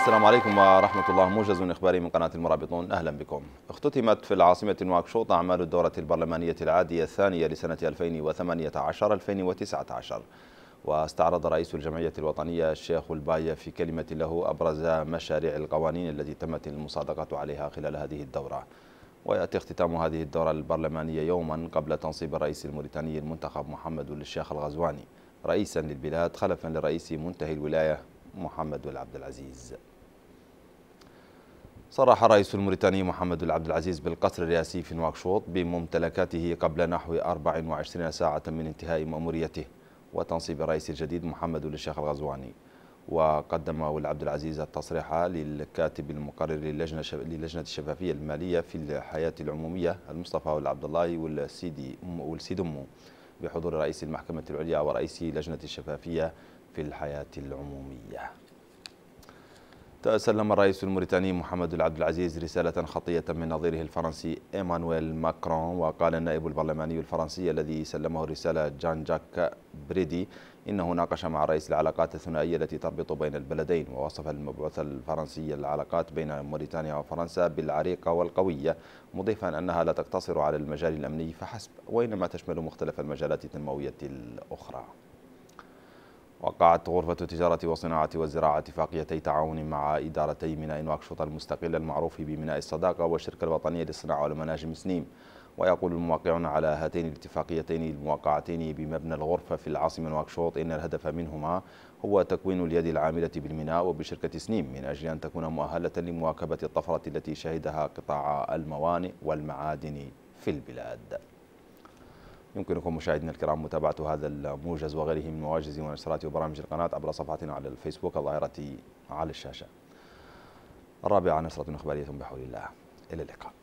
السلام عليكم ورحمة الله موجز إخباري من قناة المرابطون أهلا بكم اختتمت في العاصمة نواكشوط أعمال الدورة البرلمانية العادية الثانية لسنة 2018-2019 واستعرض رئيس الجمعية الوطنية الشيخ الباية في كلمة له أبرز مشاريع القوانين التي تمت المصادقة عليها خلال هذه الدورة ويأتي اختتام هذه الدورة البرلمانية يوما قبل تنصيب الرئيس الموريتاني المنتخب محمد الشيخ الغزواني رئيسا للبلاد خلفا لرئيس منتهي الولاية محمد العبد العزيز صرح الرئيس الموريتاني محمد العبد العزيز بالقصر الرئاسي في نواكشوط بممتلكاته قبل نحو 24 ساعة من انتهاء مأموريته وتنصيب الرئيس الجديد محمد الشيخ الغزواني وقدم العبد العزيز التصريح للكاتب المقرر للجنة, للجنة الشفافية المالية في الحياة العمومية المصطفى والعبد الله والسيدي أمه بحضور رئيس المحكمة العليا ورئيس لجنة الشفافية في الحياة العمومية تسلم الرئيس الموريتاني محمد العبد العزيز رسالة خطية من نظيره الفرنسي إيمانويل ماكرون وقال النائب البرلماني الفرنسي الذي سلمه الرسالة جان جاك بريدي إنه ناقش مع الرئيس العلاقات الثنائية التي تربط بين البلدين ووصف المبعوث الفرنسي العلاقات بين موريتانيا وفرنسا بالعريقة والقوية مضيفا أنها لا تقتصر على المجال الأمني فحسب وإنما تشمل مختلف المجالات التنموية الأخرى وقعت غرفة التجارة والصناعة والزراعة اتفاقيتي تعاون مع إدارتي ميناء نواكشوط المستقل المعروف بميناء الصداقة والشركة الوطنية للصناعة والمناجم سنيم ويقول الموقعون على هاتين الاتفاقيتين الموقعتين بمبنى الغرفة في العاصمة نواكشوط إن الهدف منهما هو تكوين اليد العاملة بالميناء وبشركة سنيم من أجل أن تكون مؤهلة لمواكبة الطفرة التي شهدها قطاع الموانئ والمعادن في البلاد يمكنكم مشاهدينا الكرام متابعة هذا الموجز وغيره من مواجز ونشرات وبرامج القناة عبر صفحتنا على الفيسبوك الظاهرة على الشاشة الرابعة نشرة أخبارية بحول الله إلى اللقاء